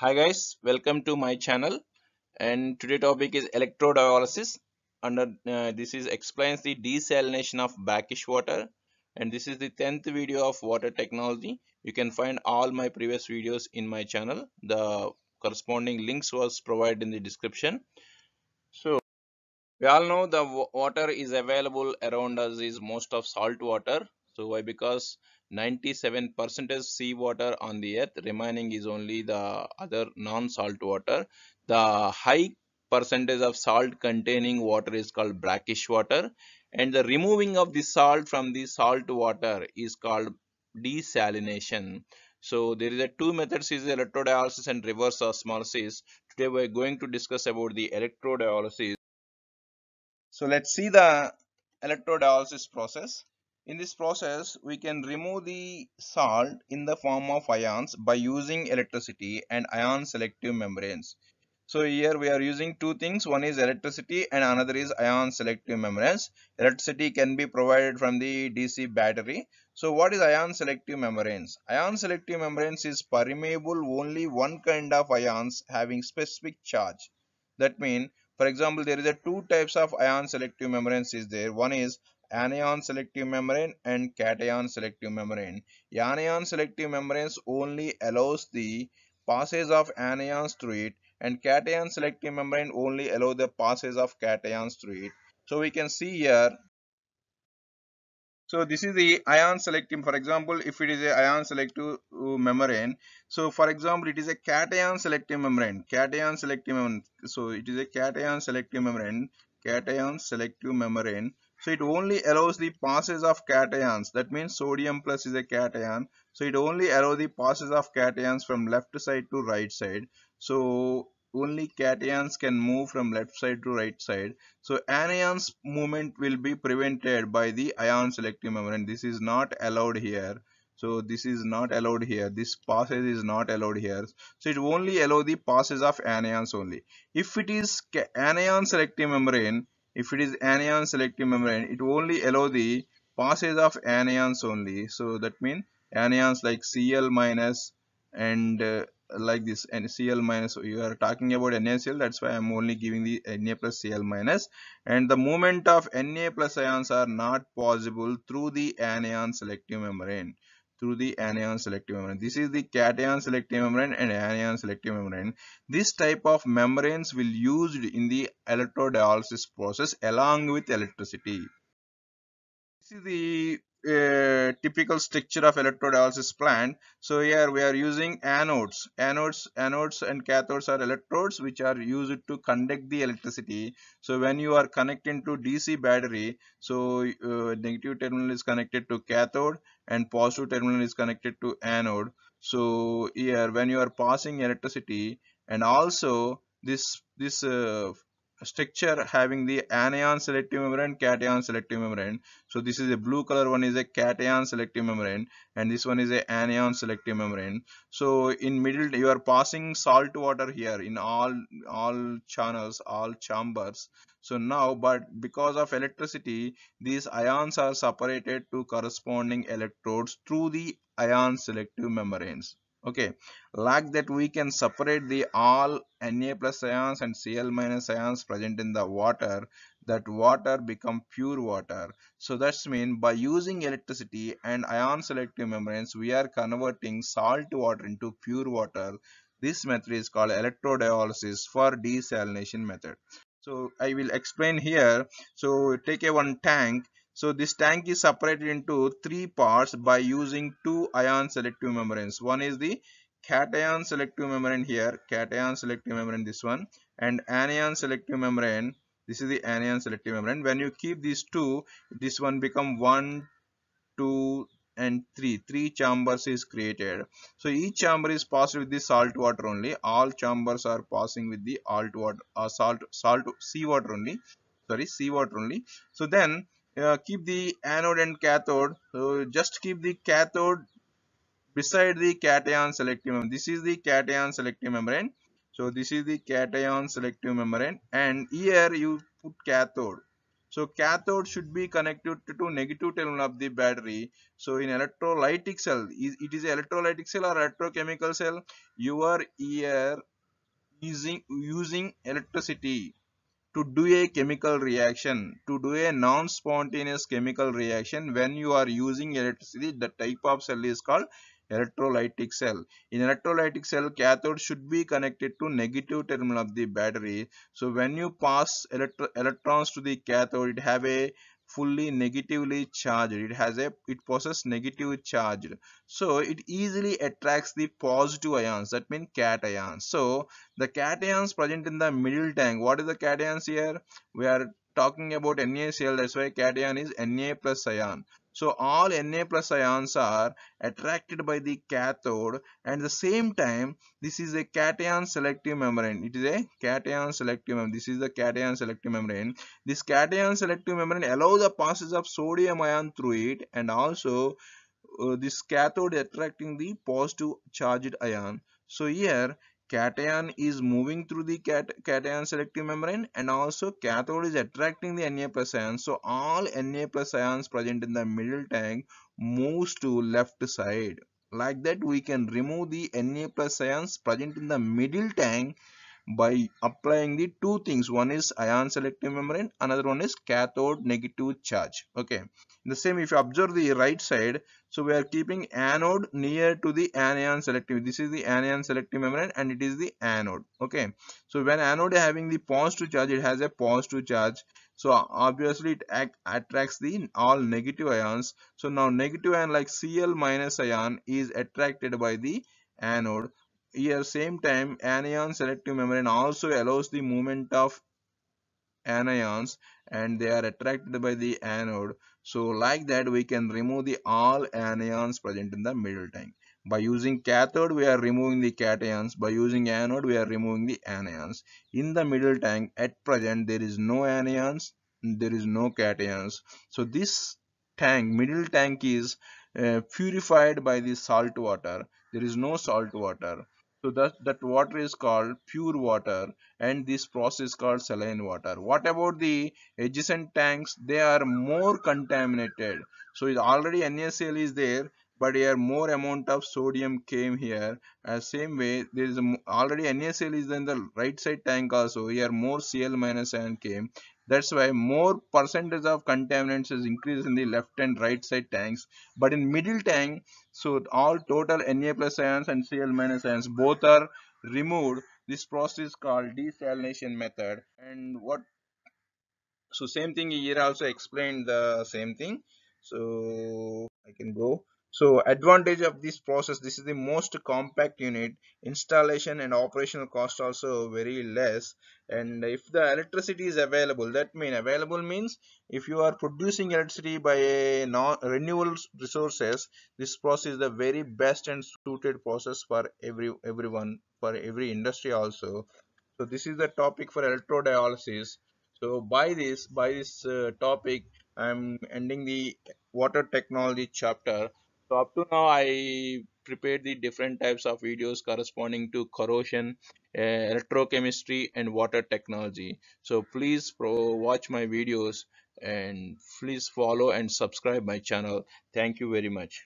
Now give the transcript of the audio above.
hi guys welcome to my channel and today topic is electrodialysis. under uh, this is explains the desalination of brackish water and this is the 10th video of water technology you can find all my previous videos in my channel the corresponding links was provided in the description so we all know the water is available around us is most of salt water so why because 97 percent is seawater on the earth remaining is only the other non-salt water the high percentage of salt containing water is called brackish water and the removing of the salt from the salt water is called desalination so there is a two methods is electrodialysis and reverse osmosis today we are going to discuss about the electrodialysis so let's see the electrodialysis process in this process, we can remove the salt in the form of ions by using electricity and ion selective membranes. So here we are using two things. One is electricity and another is ion selective membranes. Electricity can be provided from the DC battery. So what is ion selective membranes? Ion selective membranes is permeable only one kind of ions having specific charge. That means, for example, there is a two types of ion selective membranes is there. One is anion selective membrane and cation selective membrane. Anion selective membranes only allows the passage of anions through it and cation selective membrane only allow the passage of cations through it. So we can see here so this is the ion selective. For example, if it is a ion selective uh, membrane, so for example, it is a cation selective membrane. Cation selective membrane. So it is a cation selective membrane. Cation selective membrane. So it only allows the passes of cations. That means sodium plus is a cation. So it only allows the passes of cations from left side to right side. So only cations can move from left side to right side. So anion's movement will be prevented by the ion selective membrane. This is not allowed here so this is not allowed here this passage is not allowed here so it only allow the passes of anions only if it is anion selective membrane if it is anion selective membrane it only allow the passage of anions only so that means anions like Cl minus and uh, like this and Cl minus you are talking about NaCl that's why I'm only giving the Na plus Cl minus and the movement of Na plus ions are not possible through the anion selective membrane through the anion selective membrane. This is the cation selective membrane and anion selective membrane. This type of membranes will used in the electrodialysis process along with electricity. This is the a typical structure of electrodialysis plant so here we are using anodes anodes anodes and cathodes are electrodes which are used to conduct the electricity so when you are connecting to dc battery so uh, negative terminal is connected to cathode and positive terminal is connected to anode so here when you are passing electricity and also this this uh, structure having the anion selective membrane cation selective membrane so this is a blue color one is a cation selective membrane and this one is a anion selective membrane so in middle you are passing salt water here in all all channels all chambers so now but because of electricity these ions are separated to corresponding electrodes through the ion selective membranes okay like that we can separate the all Na plus ions and Cl minus ions present in the water that water become pure water so that's mean by using electricity and ion selective membranes we are converting salt water into pure water this method is called electrodialysis for desalination method so I will explain here so take a one tank so this tank is separated into three parts by using two ion selective membranes. One is the cation selective membrane here, cation selective membrane this one and anion selective membrane. This is the anion selective membrane. When you keep these two, this one become one, two, and 3 3 chambers is created so each chamber is passed with the salt water only all chambers are passing with the salt water uh, salt salt seawater only sorry seawater only so then uh, keep the anode and cathode so just keep the cathode beside the cation selective membrane this is the cation selective membrane so this is the cation selective membrane and here you put cathode so cathode should be connected to negative terminal of the battery. So in electrolytic cell, it is electrolytic cell or electrochemical cell, you are here using, using electricity to do a chemical reaction, to do a non-spontaneous chemical reaction when you are using electricity, the type of cell is called electrolytic cell. In electrolytic cell, cathode should be connected to negative terminal of the battery. So when you pass electrons to the cathode, it have a fully negatively charged it has a it possesses negative charge so it easily attracts the positive ions that means cations so the cations present in the middle tank what is the cations here we are talking about NaCl that's why cation is Na plus ion so all Na plus ions are attracted by the cathode and the same time this is a cation selective membrane. It is a cation selective membrane. This is the cation selective membrane. This cation selective membrane allows the passage of sodium ion through it and also uh, this cathode attracting the positive charged ion. So here cation is moving through the cat cation selective membrane and also cathode is attracting the Na plus ions. So all Na plus ions present in the middle tank moves to left side. Like that we can remove the Na plus ions present in the middle tank by applying the two things one is ion selective membrane another one is cathode negative charge okay in the same if you observe the right side so we are keeping anode near to the anion selective this is the anion selective membrane and it is the anode okay so when anode having the positive charge it has a positive charge so obviously it act, attracts the all negative ions so now negative ion like cl minus ion is attracted by the anode here same time anion selective membrane also allows the movement of anions and they are attracted by the anode so like that we can remove the all anions present in the middle tank by using cathode we are removing the cations by using anode we are removing the anions in the middle tank at present there is no anions there is no cations so this tank middle tank is uh, purified by the salt water there is no salt water so that that water is called pure water and this process is called saline water what about the adjacent tanks they are more contaminated so already NaCl is there but here more amount of sodium came here uh, same way there is already NaCl is in the right side tank also here more Cl minus ion came that's why more percentage of contaminants is increased in the left and right side tanks. But in middle tank, so all total Na plus ions and Cl minus ions both are removed. This process is called desalination method. And what? So same thing here also explained the same thing. So I can go so advantage of this process this is the most compact unit installation and operational cost also very less and if the electricity is available that mean available means if you are producing electricity by non renewable resources this process is the very best and suited process for every everyone for every industry also so this is the topic for electrodialysis so by this by this uh, topic i'm ending the water technology chapter so up to now i prepared the different types of videos corresponding to corrosion uh, electrochemistry and water technology so please watch my videos and please follow and subscribe my channel thank you very much